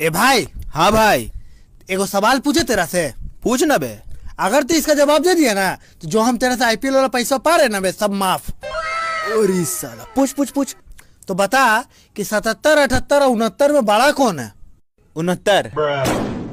ए भाई हाँ भाई एगो सवाल पूछे तेरा से ना बे अगर तू इसका जवाब दे दिया ना तो जो हम तेरा से आईपीएल वाला पैसा पा रहे ना बे सब माफ साला पूछ पूछ पूछ तो बता कि सतहत्तर अठहत्तर और उनहत्तर में बड़ा कौन है उनहत्तर